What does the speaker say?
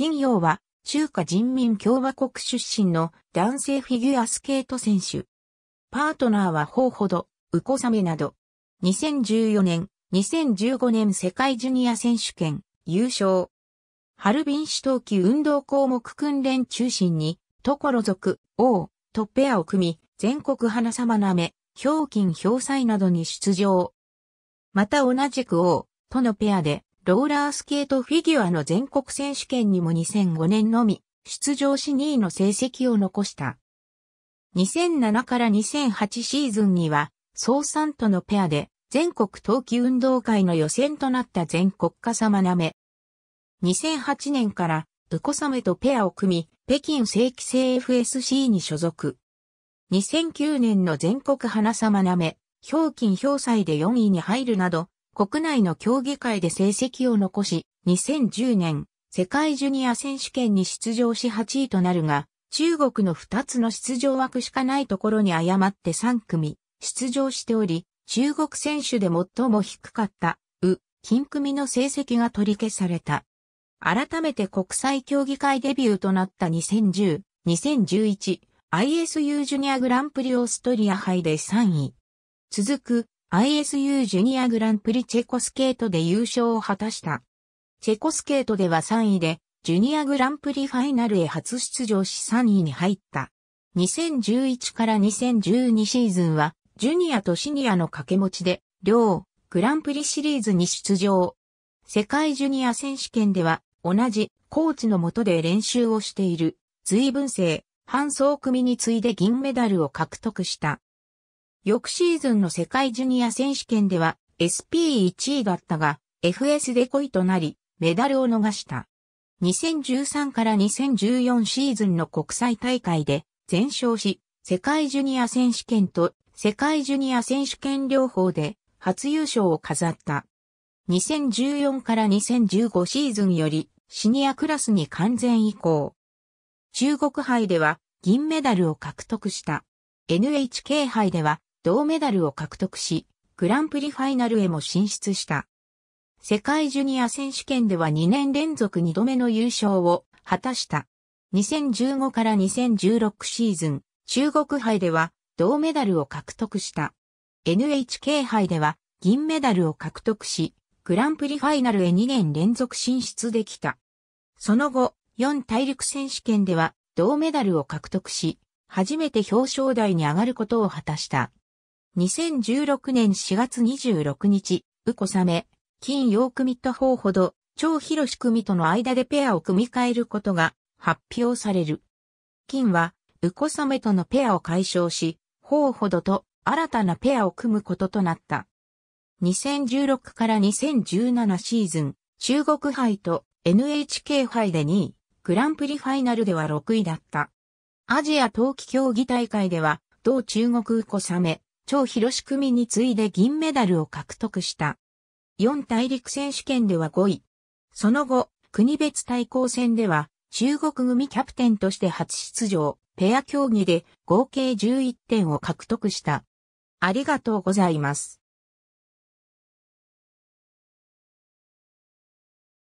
金曜は、中華人民共和国出身の男性フィギュアスケート選手。パートナーはうほど、ウコサメなど。2014年、2015年世界ジュニア選手権、優勝。ハルビン市冬季運動項目訓練中心に、所族、王、トッペアを組み、全国花様なめ、表金表祭などに出場。また同じく王、とのペアで、ローラースケートフィギュアの全国選手権にも2005年のみ出場し2位の成績を残した。2007から2008シーズンには、総三とのペアで全国冬季運動会の予選となった全国家様なめ。2008年からウコサメとペアを組み、北京正規制 FSC に所属。2009年の全国花様なめ、表金表彩で4位に入るなど、国内の競技会で成績を残し、2010年、世界ジュニア選手権に出場し8位となるが、中国の2つの出場枠しかないところに誤って3組出場しており、中国選手で最も低かった、う、金組の成績が取り消された。改めて国際競技会デビューとなった2010、2011、ISU ジュニアグランプリオーストリア杯で3位。続く ISU ジュニアグランプリチェコスケートで優勝を果たした。チェコスケートでは3位で、ジュニアグランプリファイナルへ初出場し3位に入った。2011から2012シーズンは、ジュニアとシニアの掛け持ちで、両、グランプリシリーズに出場。世界ジュニア選手権では、同じ、コーチの下で練習をしている、随分性、半総組に次いで銀メダルを獲得した。翌シーズンの世界ジュニア選手権では SP1 位だったが FS で5位となりメダルを逃した。2013から2014シーズンの国際大会で全勝し世界ジュニア選手権と世界ジュニア選手権両方で初優勝を飾った。2014から2015シーズンよりシニアクラスに完全移行。中国杯では銀メダルを獲得した。NHK 杯では銅メダルを獲得し、グランプリファイナルへも進出した。世界ジュニア選手権では2年連続2度目の優勝を果たした。2015から2016シーズン、中国杯では銅メダルを獲得した。NHK 杯では銀メダルを獲得し、グランプリファイナルへ2年連続進出できた。その後、4大陸選手権では銅メダルを獲得し、初めて表彰台に上がることを果たした。2016年4月26日、ウコサメ、金ミ組と方ほど、超広し組との間でペアを組み替えることが発表される。金は、ウコサメとのペアを解消し、方ほどと新たなペアを組むこととなった。2016から2017シーズン、中国杯と NHK 杯で2位、グランプリファイナルでは6位だった。アジア冬季競技大会では、同中国ウコサメ、超広組に次いで銀メダルを獲得した。4大陸選手権では5位。その後、国別対抗戦では、中国組キャプテンとして初出場、ペア競技で合計11点を獲得した。ありがとうございます。